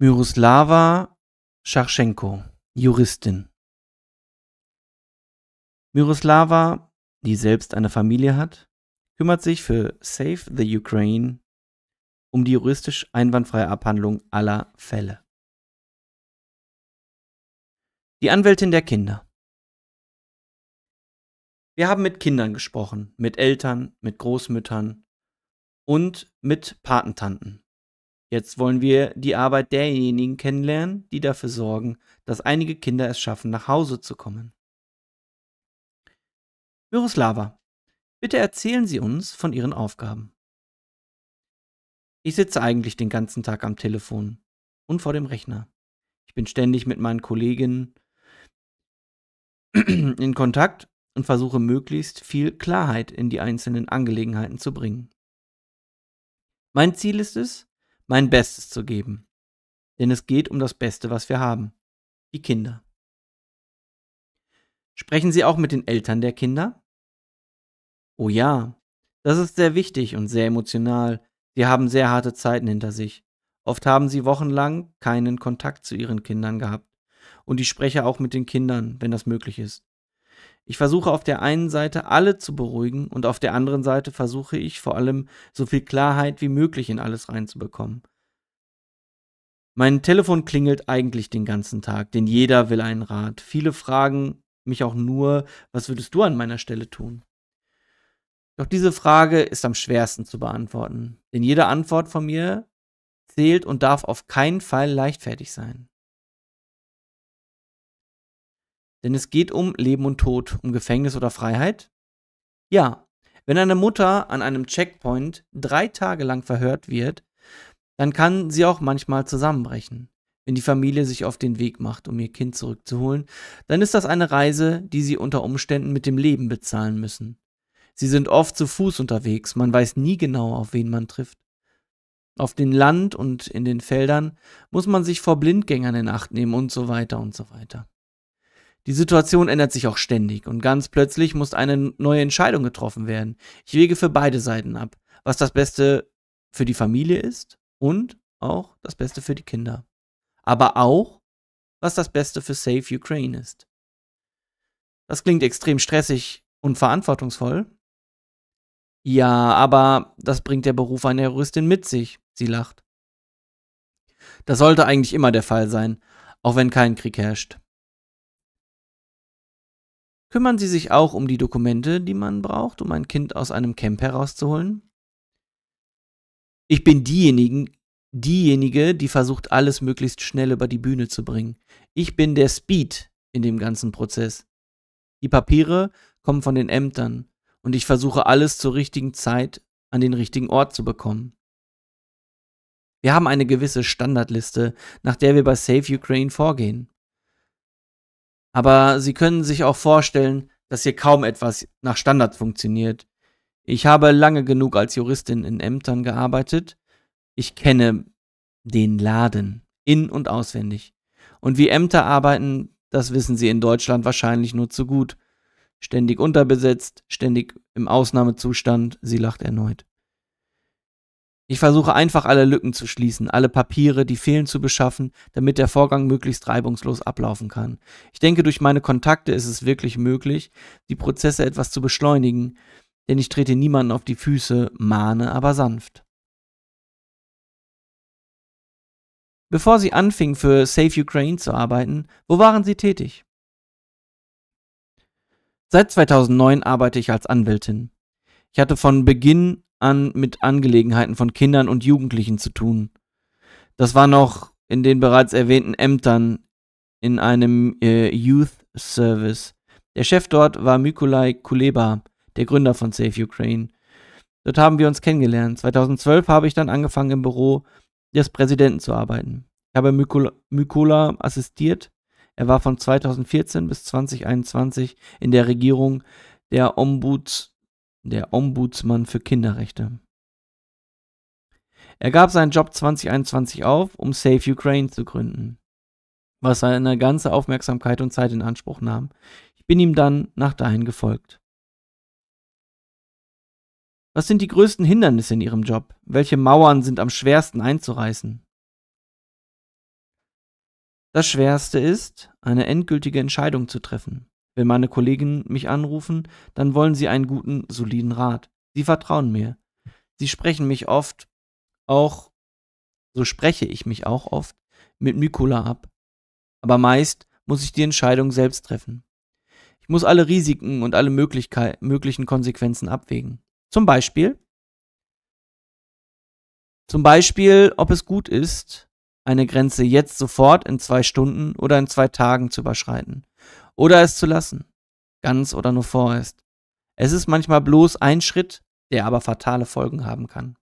Miroslava Scharschenko, Juristin. Miroslava, die selbst eine Familie hat, kümmert sich für Save the Ukraine um die juristisch einwandfreie Abhandlung aller Fälle. Die Anwältin der Kinder. Wir haben mit Kindern gesprochen, mit Eltern, mit Großmüttern und mit Patentanten. Jetzt wollen wir die Arbeit derjenigen kennenlernen, die dafür sorgen, dass einige Kinder es schaffen, nach Hause zu kommen. Miroslava, bitte erzählen Sie uns von Ihren Aufgaben. Ich sitze eigentlich den ganzen Tag am Telefon und vor dem Rechner. Ich bin ständig mit meinen Kolleginnen in Kontakt und versuche möglichst viel Klarheit in die einzelnen Angelegenheiten zu bringen. Mein Ziel ist es, mein Bestes zu geben. Denn es geht um das Beste, was wir haben, die Kinder. Sprechen Sie auch mit den Eltern der Kinder? Oh ja, das ist sehr wichtig und sehr emotional. Sie haben sehr harte Zeiten hinter sich. Oft haben sie wochenlang keinen Kontakt zu ihren Kindern gehabt. Und ich spreche auch mit den Kindern, wenn das möglich ist. Ich versuche auf der einen Seite alle zu beruhigen und auf der anderen Seite versuche ich vor allem so viel Klarheit wie möglich in alles reinzubekommen. Mein Telefon klingelt eigentlich den ganzen Tag, denn jeder will einen Rat. Viele fragen mich auch nur, was würdest du an meiner Stelle tun? Doch diese Frage ist am schwersten zu beantworten, denn jede Antwort von mir zählt und darf auf keinen Fall leichtfertig sein. Denn es geht um Leben und Tod, um Gefängnis oder Freiheit. Ja, wenn eine Mutter an einem Checkpoint drei Tage lang verhört wird, dann kann sie auch manchmal zusammenbrechen. Wenn die Familie sich auf den Weg macht, um ihr Kind zurückzuholen, dann ist das eine Reise, die sie unter Umständen mit dem Leben bezahlen müssen. Sie sind oft zu Fuß unterwegs, man weiß nie genau, auf wen man trifft. Auf dem Land und in den Feldern muss man sich vor Blindgängern in Acht nehmen und so weiter und so weiter. Die Situation ändert sich auch ständig und ganz plötzlich muss eine neue Entscheidung getroffen werden. Ich wege für beide Seiten ab, was das Beste für die Familie ist und auch das Beste für die Kinder. Aber auch, was das Beste für Save Ukraine ist. Das klingt extrem stressig und verantwortungsvoll. Ja, aber das bringt der Beruf einer Juristin mit sich, sie lacht. Das sollte eigentlich immer der Fall sein, auch wenn kein Krieg herrscht. Kümmern Sie sich auch um die Dokumente, die man braucht, um ein Kind aus einem Camp herauszuholen? Ich bin diejenigen, diejenige, die versucht, alles möglichst schnell über die Bühne zu bringen. Ich bin der Speed in dem ganzen Prozess. Die Papiere kommen von den Ämtern und ich versuche alles zur richtigen Zeit an den richtigen Ort zu bekommen. Wir haben eine gewisse Standardliste, nach der wir bei Save Ukraine vorgehen. Aber Sie können sich auch vorstellen, dass hier kaum etwas nach Standard funktioniert. Ich habe lange genug als Juristin in Ämtern gearbeitet. Ich kenne den Laden in und auswendig. Und wie Ämter arbeiten, das wissen Sie in Deutschland wahrscheinlich nur zu gut. Ständig unterbesetzt, ständig im Ausnahmezustand, sie lacht erneut. Ich versuche einfach alle Lücken zu schließen, alle Papiere, die fehlen, zu beschaffen, damit der Vorgang möglichst reibungslos ablaufen kann. Ich denke, durch meine Kontakte ist es wirklich möglich, die Prozesse etwas zu beschleunigen, denn ich trete niemanden auf die Füße, mahne aber sanft. Bevor Sie anfingen, für Save Ukraine zu arbeiten, wo waren Sie tätig? Seit 2009 arbeite ich als Anwältin. Ich hatte von Beginn an, mit Angelegenheiten von Kindern und Jugendlichen zu tun. Das war noch in den bereits erwähnten Ämtern in einem äh, Youth Service. Der Chef dort war Mykolai Kuleba, der Gründer von Save Ukraine. Dort haben wir uns kennengelernt. 2012 habe ich dann angefangen, im Büro des Präsidenten zu arbeiten. Ich habe Mykola, Mykola assistiert. Er war von 2014 bis 2021 in der Regierung der Ombuds der Ombudsmann für Kinderrechte. Er gab seinen Job 2021 auf, um Save Ukraine zu gründen, was seine ganze Aufmerksamkeit und Zeit in Anspruch nahm. Ich bin ihm dann nach dahin gefolgt. Was sind die größten Hindernisse in Ihrem Job? Welche Mauern sind am schwersten einzureißen? Das Schwerste ist, eine endgültige Entscheidung zu treffen. Wenn meine Kollegen mich anrufen, dann wollen sie einen guten, soliden Rat. Sie vertrauen mir. Sie sprechen mich oft auch, so spreche ich mich auch oft, mit Mykola ab. Aber meist muss ich die Entscheidung selbst treffen. Ich muss alle Risiken und alle möglichen Konsequenzen abwägen. Zum Beispiel, zum Beispiel, ob es gut ist, eine Grenze jetzt sofort in zwei Stunden oder in zwei Tagen zu überschreiten oder es zu lassen, ganz oder nur vorerst. Es ist manchmal bloß ein Schritt, der aber fatale Folgen haben kann.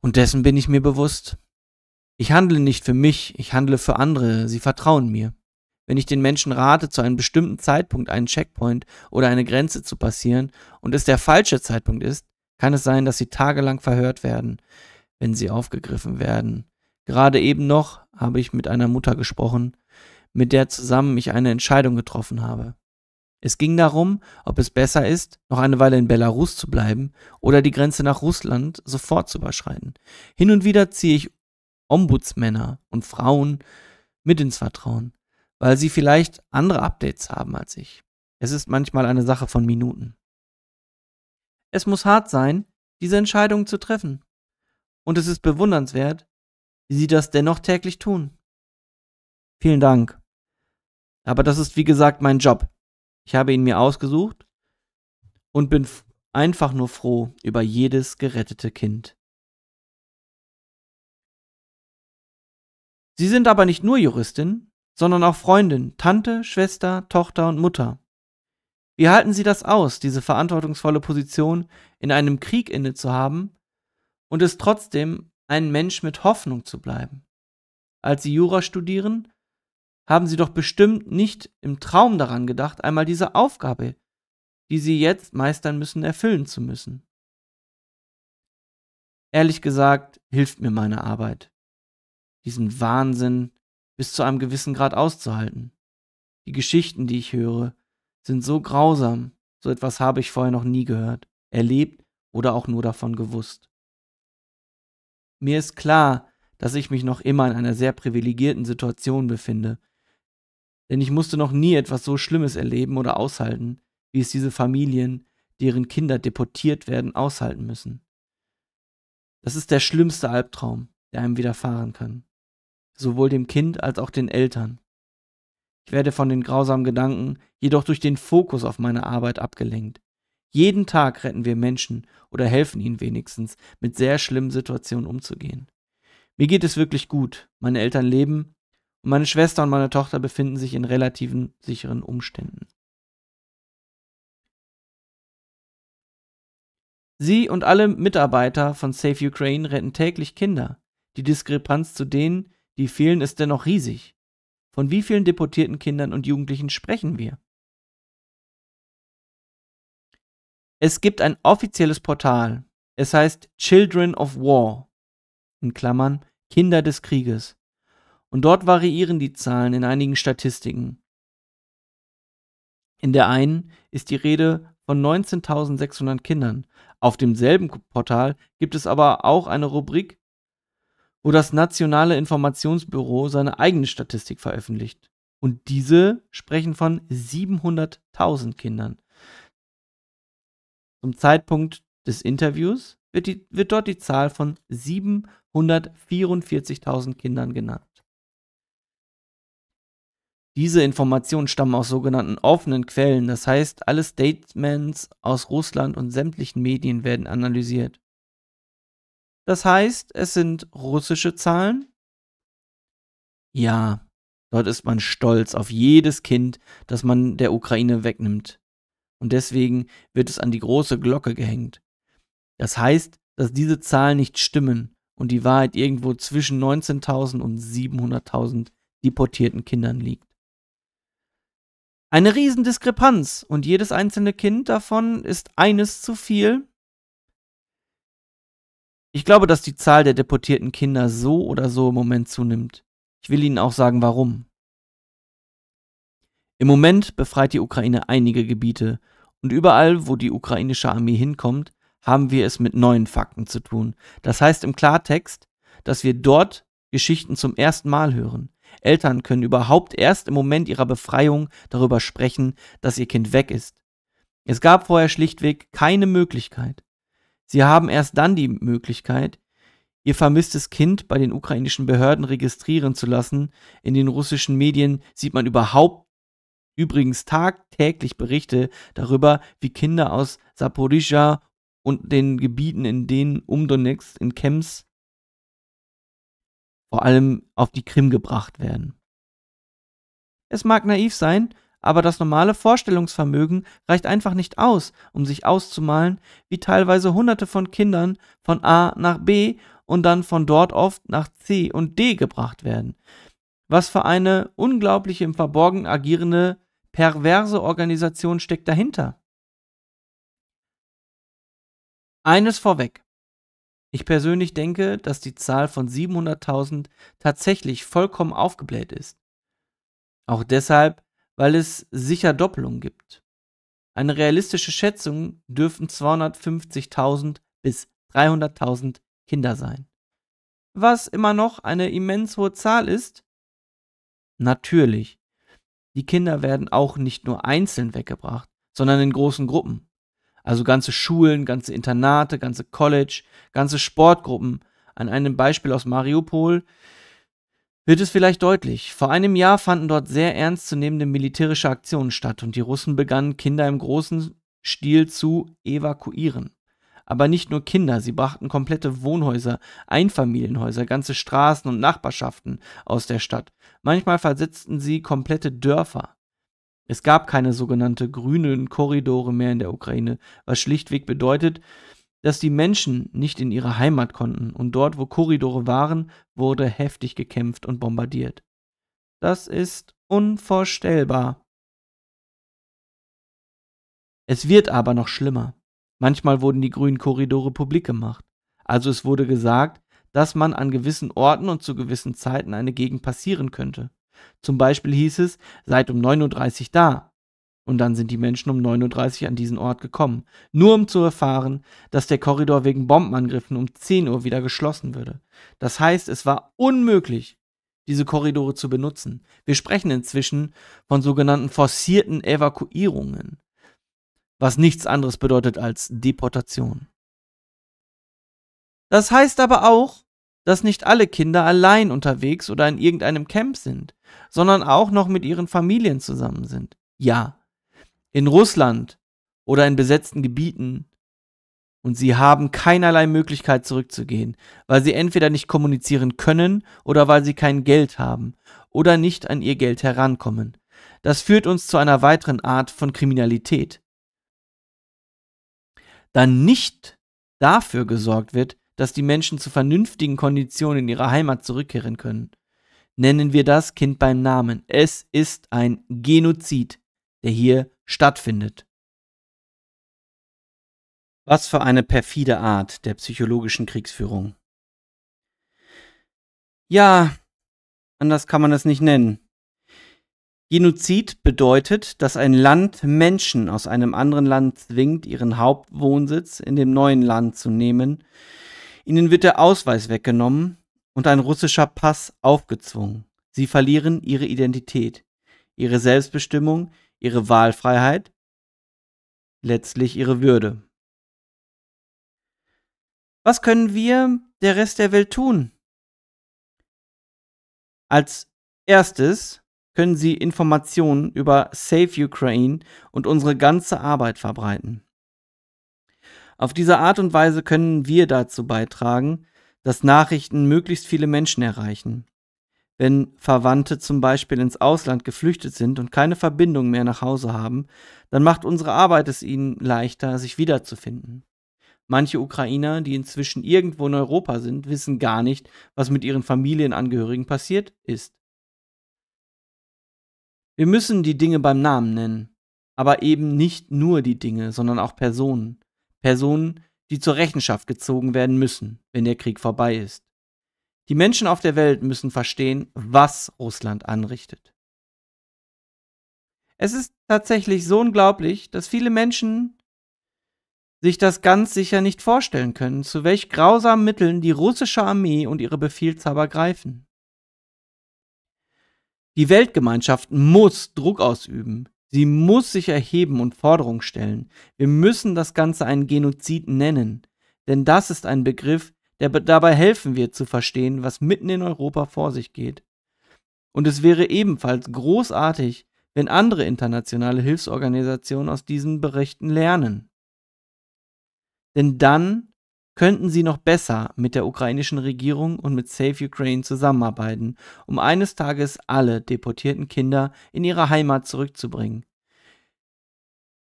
Und dessen bin ich mir bewusst. Ich handle nicht für mich, ich handle für andere, sie vertrauen mir. Wenn ich den Menschen rate, zu einem bestimmten Zeitpunkt einen Checkpoint oder eine Grenze zu passieren und es der falsche Zeitpunkt ist, kann es sein, dass sie tagelang verhört werden, wenn sie aufgegriffen werden. Gerade eben noch habe ich mit einer Mutter gesprochen, mit der zusammen ich eine Entscheidung getroffen habe. Es ging darum, ob es besser ist, noch eine Weile in Belarus zu bleiben oder die Grenze nach Russland sofort zu überschreiten. Hin und wieder ziehe ich Ombudsmänner und Frauen mit ins Vertrauen, weil sie vielleicht andere Updates haben als ich. Es ist manchmal eine Sache von Minuten. Es muss hart sein, diese Entscheidung zu treffen. Und es ist bewundernswert, wie sie das dennoch täglich tun. Vielen Dank. Aber das ist, wie gesagt, mein Job. Ich habe ihn mir ausgesucht und bin einfach nur froh über jedes gerettete Kind. Sie sind aber nicht nur Juristin, sondern auch Freundin, Tante, Schwester, Tochter und Mutter. Wie halten Sie das aus, diese verantwortungsvolle Position in einem Krieg inne zu haben und es trotzdem ein Mensch mit Hoffnung zu bleiben? Als Sie Jura studieren, haben sie doch bestimmt nicht im Traum daran gedacht, einmal diese Aufgabe, die sie jetzt meistern müssen, erfüllen zu müssen. Ehrlich gesagt, hilft mir meine Arbeit, diesen Wahnsinn bis zu einem gewissen Grad auszuhalten. Die Geschichten, die ich höre, sind so grausam, so etwas habe ich vorher noch nie gehört, erlebt oder auch nur davon gewusst. Mir ist klar, dass ich mich noch immer in einer sehr privilegierten Situation befinde denn ich musste noch nie etwas so Schlimmes erleben oder aushalten, wie es diese Familien, deren Kinder deportiert werden, aushalten müssen. Das ist der schlimmste Albtraum, der einem widerfahren kann. Sowohl dem Kind als auch den Eltern. Ich werde von den grausamen Gedanken jedoch durch den Fokus auf meine Arbeit abgelenkt. Jeden Tag retten wir Menschen oder helfen ihnen wenigstens, mit sehr schlimmen Situationen umzugehen. Mir geht es wirklich gut. Meine Eltern leben und meine Schwester und meine Tochter befinden sich in relativen sicheren Umständen. Sie und alle Mitarbeiter von Save Ukraine retten täglich Kinder. Die Diskrepanz zu denen, die fehlen, ist dennoch riesig. Von wie vielen deportierten Kindern und Jugendlichen sprechen wir? Es gibt ein offizielles Portal. Es heißt Children of War in Klammern Kinder des Krieges und dort variieren die Zahlen in einigen Statistiken. In der einen ist die Rede von 19.600 Kindern. Auf demselben Portal gibt es aber auch eine Rubrik, wo das Nationale Informationsbüro seine eigene Statistik veröffentlicht. Und diese sprechen von 700.000 Kindern. Zum Zeitpunkt des Interviews wird, die, wird dort die Zahl von 744.000 Kindern genannt. Diese Informationen stammen aus sogenannten offenen Quellen, das heißt, alle Statements aus Russland und sämtlichen Medien werden analysiert. Das heißt, es sind russische Zahlen? Ja, dort ist man stolz auf jedes Kind, das man der Ukraine wegnimmt. Und deswegen wird es an die große Glocke gehängt. Das heißt, dass diese Zahlen nicht stimmen und die Wahrheit irgendwo zwischen 19.000 und 700.000 deportierten Kindern liegt eine Riesendiskrepanz und jedes einzelne Kind davon ist eines zu viel. Ich glaube, dass die Zahl der deportierten Kinder so oder so im Moment zunimmt. Ich will Ihnen auch sagen, warum. Im Moment befreit die Ukraine einige Gebiete und überall, wo die ukrainische Armee hinkommt, haben wir es mit neuen Fakten zu tun. Das heißt im Klartext, dass wir dort Geschichten zum ersten Mal hören, Eltern können überhaupt erst im Moment ihrer Befreiung darüber sprechen, dass ihr Kind weg ist. Es gab vorher schlichtweg keine Möglichkeit. Sie haben erst dann die Möglichkeit, ihr vermisstes Kind bei den ukrainischen Behörden registrieren zu lassen. In den russischen Medien sieht man überhaupt übrigens tagtäglich Berichte darüber, wie Kinder aus Saporizhia und den Gebieten, in denen um Donetsk in Kems vor allem auf die Krim gebracht werden. Es mag naiv sein, aber das normale Vorstellungsvermögen reicht einfach nicht aus, um sich auszumalen, wie teilweise Hunderte von Kindern von A nach B und dann von dort oft nach C und D gebracht werden. Was für eine unglaubliche im Verborgen agierende, perverse Organisation steckt dahinter? Eines vorweg. Ich persönlich denke, dass die Zahl von 700.000 tatsächlich vollkommen aufgebläht ist. Auch deshalb, weil es sicher Doppelungen gibt. Eine realistische Schätzung dürften 250.000 bis 300.000 Kinder sein. Was immer noch eine immens hohe Zahl ist? Natürlich. Die Kinder werden auch nicht nur einzeln weggebracht, sondern in großen Gruppen also ganze Schulen, ganze Internate, ganze College, ganze Sportgruppen, an einem Beispiel aus Mariupol, wird es vielleicht deutlich. Vor einem Jahr fanden dort sehr ernstzunehmende militärische Aktionen statt und die Russen begannen, Kinder im großen Stil zu evakuieren. Aber nicht nur Kinder, sie brachten komplette Wohnhäuser, Einfamilienhäuser, ganze Straßen und Nachbarschaften aus der Stadt. Manchmal versetzten sie komplette Dörfer. Es gab keine sogenannte grünen Korridore mehr in der Ukraine, was schlichtweg bedeutet, dass die Menschen nicht in ihre Heimat konnten und dort, wo Korridore waren, wurde heftig gekämpft und bombardiert. Das ist unvorstellbar. Es wird aber noch schlimmer. Manchmal wurden die grünen Korridore publik gemacht. Also es wurde gesagt, dass man an gewissen Orten und zu gewissen Zeiten eine Gegend passieren könnte. Zum Beispiel hieß es, seid um 9.30 Uhr da. Und dann sind die Menschen um 9.30 Uhr an diesen Ort gekommen, nur um zu erfahren, dass der Korridor wegen Bombenangriffen um 10 Uhr wieder geschlossen würde. Das heißt, es war unmöglich, diese Korridore zu benutzen. Wir sprechen inzwischen von sogenannten forcierten Evakuierungen, was nichts anderes bedeutet als Deportation. Das heißt aber auch, dass nicht alle Kinder allein unterwegs oder in irgendeinem Camp sind, sondern auch noch mit ihren Familien zusammen sind. Ja, in Russland oder in besetzten Gebieten. Und sie haben keinerlei Möglichkeit zurückzugehen, weil sie entweder nicht kommunizieren können oder weil sie kein Geld haben oder nicht an ihr Geld herankommen. Das führt uns zu einer weiteren Art von Kriminalität. Da nicht dafür gesorgt wird, dass die Menschen zu vernünftigen Konditionen in ihre Heimat zurückkehren können. Nennen wir das Kind beim Namen. Es ist ein Genozid, der hier stattfindet. Was für eine perfide Art der psychologischen Kriegsführung. Ja, anders kann man es nicht nennen. Genozid bedeutet, dass ein Land Menschen aus einem anderen Land zwingt, ihren Hauptwohnsitz in dem neuen Land zu nehmen, Ihnen wird der Ausweis weggenommen und ein russischer Pass aufgezwungen. Sie verlieren ihre Identität, ihre Selbstbestimmung, ihre Wahlfreiheit, letztlich ihre Würde. Was können wir, der Rest der Welt, tun? Als erstes können Sie Informationen über Save Ukraine und unsere ganze Arbeit verbreiten. Auf diese Art und Weise können wir dazu beitragen, dass Nachrichten möglichst viele Menschen erreichen. Wenn Verwandte zum Beispiel ins Ausland geflüchtet sind und keine Verbindung mehr nach Hause haben, dann macht unsere Arbeit es ihnen leichter, sich wiederzufinden. Manche Ukrainer, die inzwischen irgendwo in Europa sind, wissen gar nicht, was mit ihren Familienangehörigen passiert ist. Wir müssen die Dinge beim Namen nennen, aber eben nicht nur die Dinge, sondern auch Personen. Personen, die zur Rechenschaft gezogen werden müssen, wenn der Krieg vorbei ist. Die Menschen auf der Welt müssen verstehen, was Russland anrichtet. Es ist tatsächlich so unglaublich, dass viele Menschen sich das ganz sicher nicht vorstellen können, zu welch grausamen Mitteln die russische Armee und ihre Befehlshaber greifen. Die Weltgemeinschaft muss Druck ausüben, Sie muss sich erheben und Forderungen stellen. Wir müssen das Ganze einen Genozid nennen, denn das ist ein Begriff, der dabei helfen wird zu verstehen, was mitten in Europa vor sich geht. Und es wäre ebenfalls großartig, wenn andere internationale Hilfsorganisationen aus diesen Berichten lernen. Denn dann könnten sie noch besser mit der ukrainischen Regierung und mit Save Ukraine zusammenarbeiten, um eines Tages alle deportierten Kinder in ihre Heimat zurückzubringen.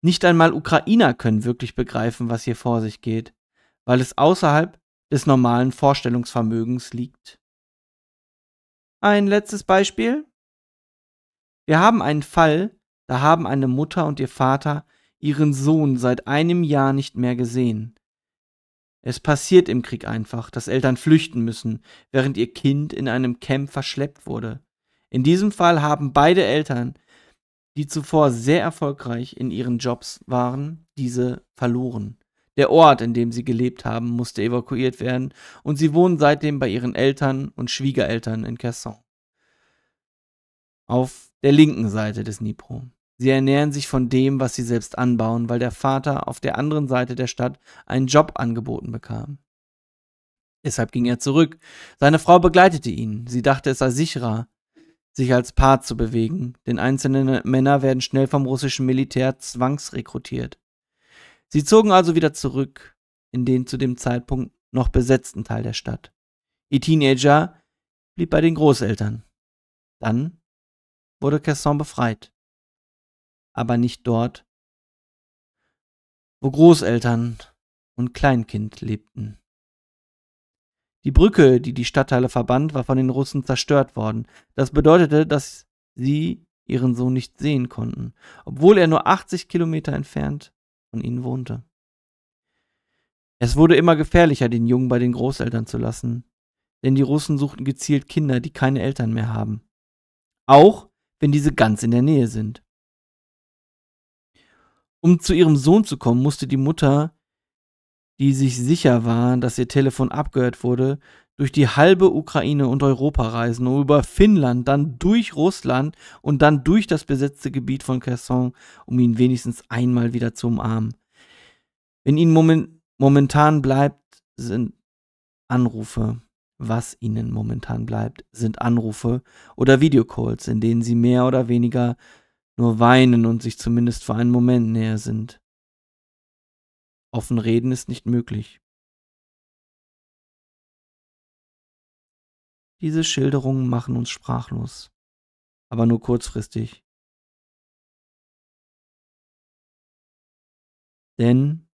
Nicht einmal Ukrainer können wirklich begreifen, was hier vor sich geht, weil es außerhalb des normalen Vorstellungsvermögens liegt. Ein letztes Beispiel. Wir haben einen Fall, da haben eine Mutter und ihr Vater ihren Sohn seit einem Jahr nicht mehr gesehen. Es passiert im Krieg einfach, dass Eltern flüchten müssen, während ihr Kind in einem Camp verschleppt wurde. In diesem Fall haben beide Eltern, die zuvor sehr erfolgreich in ihren Jobs waren, diese verloren. Der Ort, in dem sie gelebt haben, musste evakuiert werden und sie wohnen seitdem bei ihren Eltern und Schwiegereltern in Casson. Auf der linken Seite des Dnipro. Sie ernähren sich von dem, was sie selbst anbauen, weil der Vater auf der anderen Seite der Stadt einen Job angeboten bekam. Deshalb ging er zurück. Seine Frau begleitete ihn. Sie dachte, es sei sicherer, sich als Paar zu bewegen, denn einzelne Männer werden schnell vom russischen Militär zwangsrekrutiert. Sie zogen also wieder zurück in den zu dem Zeitpunkt noch besetzten Teil der Stadt. Ihr Teenager blieb bei den Großeltern. Dann wurde Casson befreit aber nicht dort, wo Großeltern und Kleinkind lebten. Die Brücke, die die Stadtteile verband, war von den Russen zerstört worden. Das bedeutete, dass sie ihren Sohn nicht sehen konnten, obwohl er nur 80 Kilometer entfernt von ihnen wohnte. Es wurde immer gefährlicher, den Jungen bei den Großeltern zu lassen, denn die Russen suchten gezielt Kinder, die keine Eltern mehr haben. Auch wenn diese ganz in der Nähe sind. Um zu ihrem Sohn zu kommen, musste die Mutter, die sich sicher war, dass ihr Telefon abgehört wurde, durch die halbe Ukraine und Europa reisen, um über Finnland, dann durch Russland und dann durch das besetzte Gebiet von Kherson, um ihn wenigstens einmal wieder zu umarmen. Wenn ihnen moment momentan bleibt, sind Anrufe. Was ihnen momentan bleibt, sind Anrufe oder Videocalls, in denen sie mehr oder weniger nur weinen und sich zumindest für einen Moment näher sind. Offen reden ist nicht möglich. Diese Schilderungen machen uns sprachlos, aber nur kurzfristig. Denn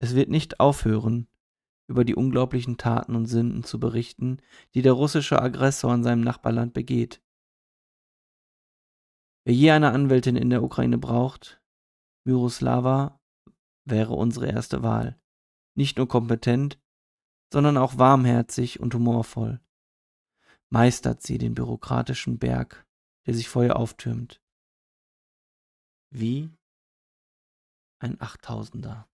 es wird nicht aufhören, über die unglaublichen Taten und Sünden zu berichten, die der russische Aggressor in seinem Nachbarland begeht. Wer je eine Anwältin in der Ukraine braucht, Miroslava wäre unsere erste Wahl. Nicht nur kompetent, sondern auch warmherzig und humorvoll. Meistert sie den bürokratischen Berg, der sich vor ihr auftürmt. Wie ein Achttausender.